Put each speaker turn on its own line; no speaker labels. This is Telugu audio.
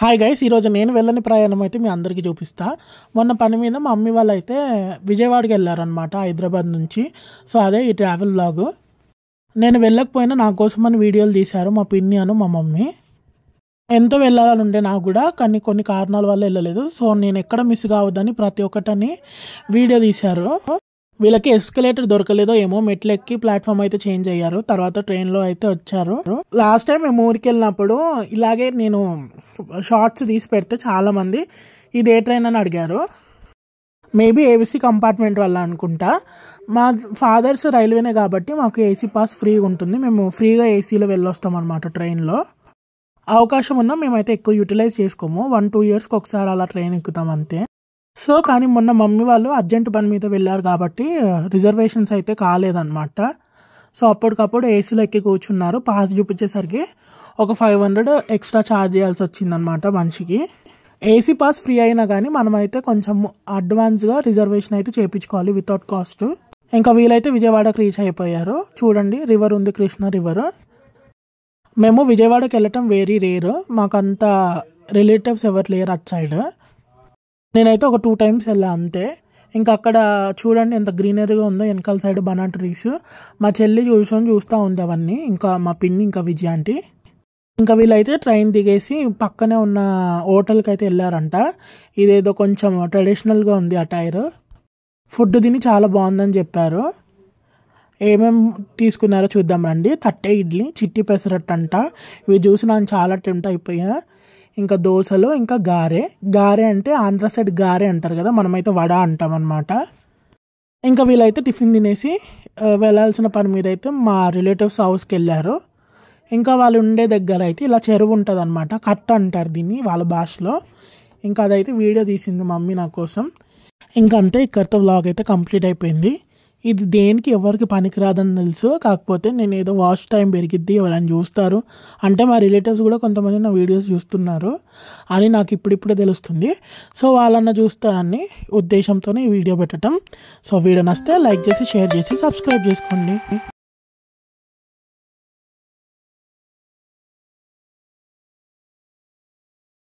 హాయ్ గైస్ ఈరోజు నేను వెళ్ళని ప్రయాణం అయితే మీ అందరికీ చూపిస్తా మొన్న పని మీద మా అమ్మీ వాళ్ళు అయితే విజయవాడకి వెళ్ళారనమాట హైదరాబాద్ నుంచి సో అదే ఈ ట్రావెల్ బ్లాగ్ నేను వెళ్ళకపోయినా నా కోసం అని వీడియోలు తీశారు మా పిన్ని అను మా మమ్మీ ఎంతో వెళ్ళాలని ఉండే నాకు కూడా కానీ కొన్ని కారణాల వల్ల వెళ్ళలేదు సో నేను ఎక్కడ మిస్ కావద్దని ప్రతి ఒక్కటని వీడియో తీశారు వీళ్ళకి ఎస్కలేటర్ దొరకలేదో ఏమో మెట్లెక్కి ప్లాట్ఫామ్ అయితే చేంజ్ అయ్యారు తర్వాత ట్రైన్లో అయితే వచ్చారు లాస్ట్ టైం మేము ఊరికి వెళ్ళినప్పుడు ఇలాగే నేను షార్ట్స్ తీసి పెడితే చాలామంది ఇది ఏ ట్రైన్ అని అడిగారు మేబీ ఏబీసీ కంపార్ట్మెంట్ వల్ల అనుకుంటా మా ఫాదర్స్ రైల్వేనే కాబట్టి మాకు ఏసీ పాస్ ఫ్రీగా ఉంటుంది మేము ఫ్రీగా ఏసీలో వెళ్ళొస్తాం అనమాట ట్రైన్లో అవకాశం ఉన్నా మేమైతే ఎక్కువ యూటిలైజ్ చేసుకోము వన్ టూ ఇయర్స్కి ఒకసారి అలా ట్రైన్ ఎక్కుతాం అంతే సో కానీ మొన్న మమ్మీ వాళ్ళు అర్జెంట్ పని మీద వెళ్ళారు కాబట్టి రిజర్వేషన్స్ అయితే కాలేదన్నమాట సో అప్పటికప్పుడు ఏసీలో ఎక్కి కూర్చున్నారు పాస్ చూపించేసరికి ఒక ఫైవ్ హండ్రెడ్ ఎక్స్ట్రా ఛార్జ్ చేయాల్సి వచ్చిందనమాట మనిషికి ఏసీ పాస్ ఫ్రీ అయినా కానీ మనమైతే కొంచెం అడ్వాన్స్గా రిజర్వేషన్ అయితే చేయించుకోవాలి వితౌట్ కాస్ట్ ఇంకా వీలైతే విజయవాడకు రీచ్ అయిపోయారు చూడండి రివర్ ఉంది కృష్ణ రివర్ మేము విజయవాడకి వెళ్ళటం వెరీ రేర్ మాకంత రిలేటివ్స్ ఎవరు లేరు అట్ సైడ్ నేనైతే ఒక టూ టైమ్స్ వెళ్ళా అంతే ఇంకా అక్కడ చూడండి ఎంత గ్రీనరీగా ఉందో వెనకాల సైడ్ బనా ట్రీస్ మా చెల్లి చూసుకొని చూస్తూ ఉంది అవన్నీ ఇంకా మా పిన్ని ఇంకా విజయ అంటే ఇంకా వీళ్ళైతే ట్రైన్ దిగేసి పక్కనే ఉన్న హోటల్కి అయితే వెళ్ళారంట ఇదేదో కొంచెం ట్రెడిషనల్గా ఉంది ఆ టైర్ ఫుడ్ తిని చాలా బాగుందని చెప్పారు ఏమేం తీసుకున్నారో చూద్దాం రండి తట్టే ఇడ్లీ చిట్టి పెసరట్టు అంట ఇవి చూసి నేను చాలా టెంప్ట్ అయిపోయా ఇంకా దోశలో ఇంకా గారె గారె అంటే ఆంధ్ర సైడ్ గారె అంటారు కదా మనమైతే వడ అంటాం అనమాట ఇంకా వీళ్ళైతే టిఫిన్ తినేసి వెళ్ళాల్సిన పని మీద అయితే మా రిలేటివ్స్ హౌస్కి వెళ్ళారు ఇంకా వాళ్ళు ఉండే దగ్గర అయితే ఇలా చెరువు ఉంటుంది అనమాట కట్ట అంటారు దీన్ని వాళ్ళ భాషలో ఇంకా అదైతే వీడియో తీసింది మమ్మీ నా కోసం ఇంకా అంతే ఇక్కడితో బ్లాగ్ అయితే కంప్లీట్ అయిపోయింది ఇది దేనికి ఎవరికి పనికిరాదని తెలుసు కాకపోతే నేను ఏదో వాష్ టైం పెరిగిద్ది ఎవరైనా చూస్తారు అంటే మా రిలేటివ్స్ కూడా కొంతమంది నా వీడియోస్ చూస్తున్నారు అని నాకు ఇప్పుడిప్పుడే తెలుస్తుంది సో వాళ్ళన్న చూస్తారని ఉద్దేశంతోనే ఈ వీడియో పెట్టడం సో వీడియో నస్తే లైక్ చేసి షేర్ చేసి సబ్స్క్రైబ్ చేసుకోండి